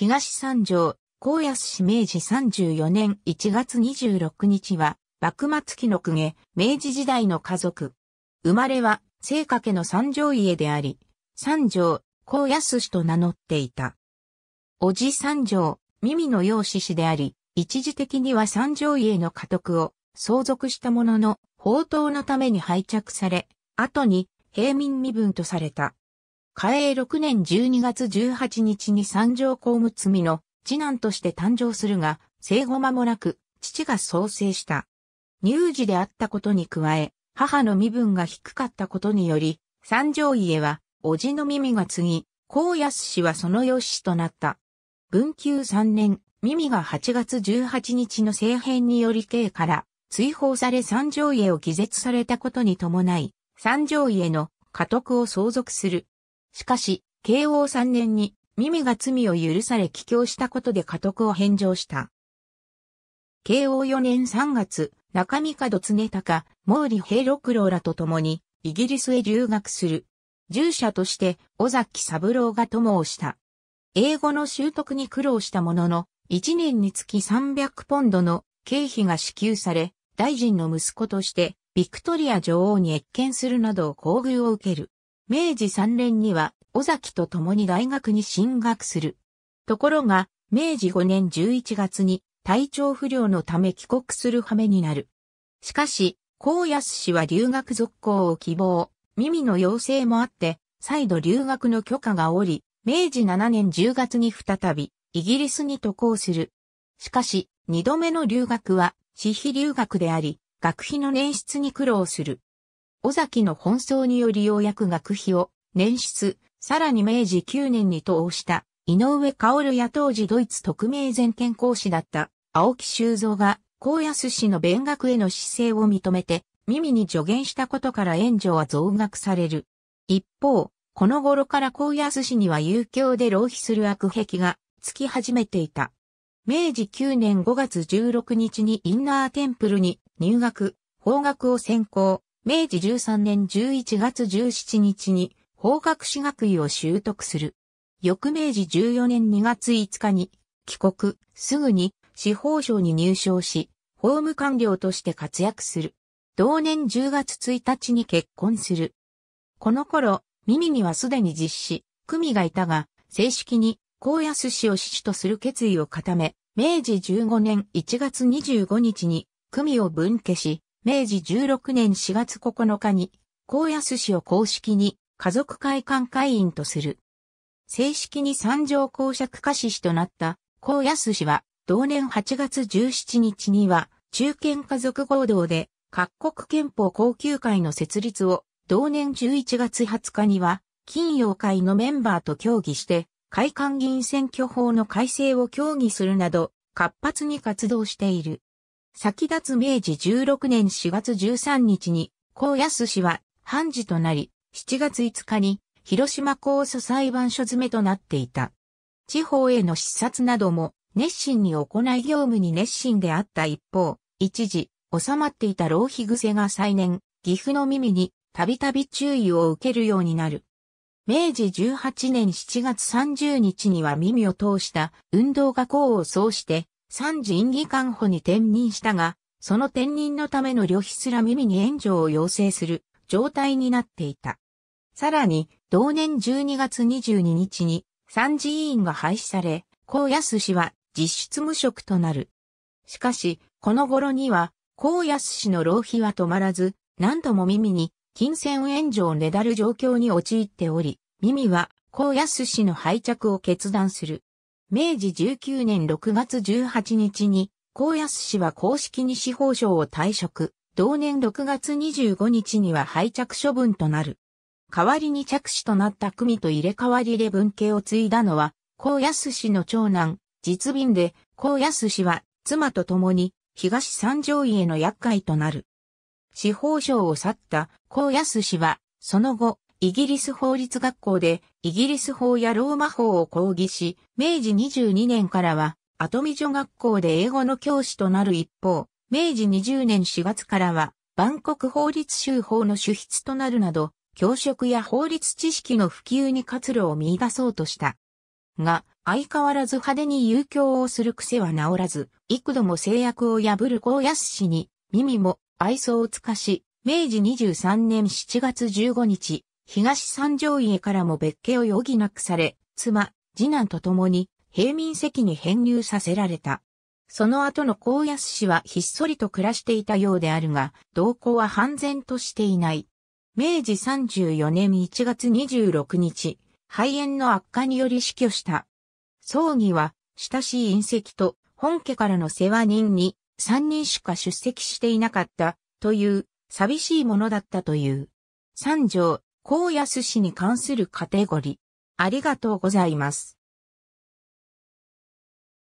東三条、高安市明治34年1月26日は、幕末期の公家、明治時代の家族。生まれは、聖家家の三条家であり、三条、高安氏と名乗っていた。おじ三条、耳の養子氏であり、一時的には三条家の家督を相続したものの、宝刀のために拝着され、後に平民身分とされた。嘉永6年12月18日に三条公務積の次男として誕生するが、生後間もなく、父が創生した。乳児であったことに加え、母の身分が低かったことにより、三条家は、叔父の耳が継ぎ、高安氏はその養子となった。文久3年、耳が8月18日の政変により刑から追放され三条家を偽絶されたことに伴い、三条家の家督を相続するしかし、慶応3年に耳が罪を許され帰郷したことで家督を返上した。慶応4年3月、中見門常高、毛利平六郎らと共に、イギリスへ留学する。従者として、尾崎三郎が友をした。英語の習得に苦労したものの、1年につき300ポンドの経費が支給され、大臣の息子として、ビクトリア女王に謁見するなど厚遇を受ける。明治3年には尾崎と共に大学に進学する。ところが、明治5年11月に体調不良のため帰国する羽目になる。しかし、高安氏は留学続行を希望、耳の要請もあって、再度留学の許可がおり、明治7年10月に再び、イギリスに渡航する。しかし、二度目の留学は、私費留学であり、学費の捻出に苦労する。尾崎の奔走によりようやく学費を年出、さらに明治9年に投した井上薫や当時ドイツ特命全権講師だった青木修造が高安氏の勉学への姿勢を認めて耳に助言したことから援助は増額される。一方、この頃から高安氏には有興で浪費する悪癖がつき始めていた。明治9年5月16日にインナーテンプルに入学、法学を専攻、明治13年11月17日に法学士学位を習得する。翌明治14年2月5日に帰国、すぐに司法省に入省し、法務官僚として活躍する。同年10月1日に結婚する。この頃、耳にはすでに実施、組がいたが、正式に高安氏を支持とする決意を固め、明治15年1月25日に組を分家し、明治16年4月9日に、高安氏を公式に家族会館会員とする。正式に三条公爵家氏となった高安氏は、同年8月17日には、中堅家族合同で、各国憲法高級会の設立を、同年11月20日には、金曜会のメンバーと協議して、会館議員選挙法の改正を協議するなど、活発に活動している。先立つ明治16年4月13日に、高安氏は判事となり、7月5日に広島高訴裁判所詰めとなっていた。地方への視察なども熱心に行い業務に熱心であった一方、一時収まっていた浪費癖が再燃、岐阜の耳にたびたび注意を受けるようになる。明治18年7月30日には耳を通した運動が功を奏して三次院議官補に転任したが、その転任のための旅費すら耳に援助を要請する状態になっていた。さらに、同年12月22日に三次委員が廃止され、高安氏は実質無職となる。しかし、この頃には、高安氏の浪費は止まらず、何度も耳に金銭援助をねだる状況に陥っており、耳は高安氏の廃着を決断する。明治19年6月18日に、高安氏は公式に司法省を退職、同年6月25日には廃着処分となる。代わりに着手となった組と入れ替わりで文系を継いだのは、高安氏の長男、実便で、高安氏は妻と共に東三条家の厄介となる。司法省を去った高安氏は、その後、イギリス法律学校でイギリス法やローマ法を講義し、明治22年からはアトミ女学校で英語の教師となる一方、明治20年4月からは万国法律州法の主筆となるなど、教職や法律知識の普及に活路を見出そうとした。が、相変わらず派手に遊興をする癖は治らず、幾度も制約を破る高安氏に、耳も愛想をつかし、明治23年7月15日、東三条家からも別家を余儀なくされ、妻、次男と共に平民席に編入させられた。その後の高安氏はひっそりと暮らしていたようであるが、動向は半然としていない。明治34年1月26日、肺炎の悪化により死去した。葬儀は、親しい隕石と本家からの世話人に三人しか出席していなかったという寂しいものだったという。三条、高安氏に関するカテゴリー。ありがとうございます。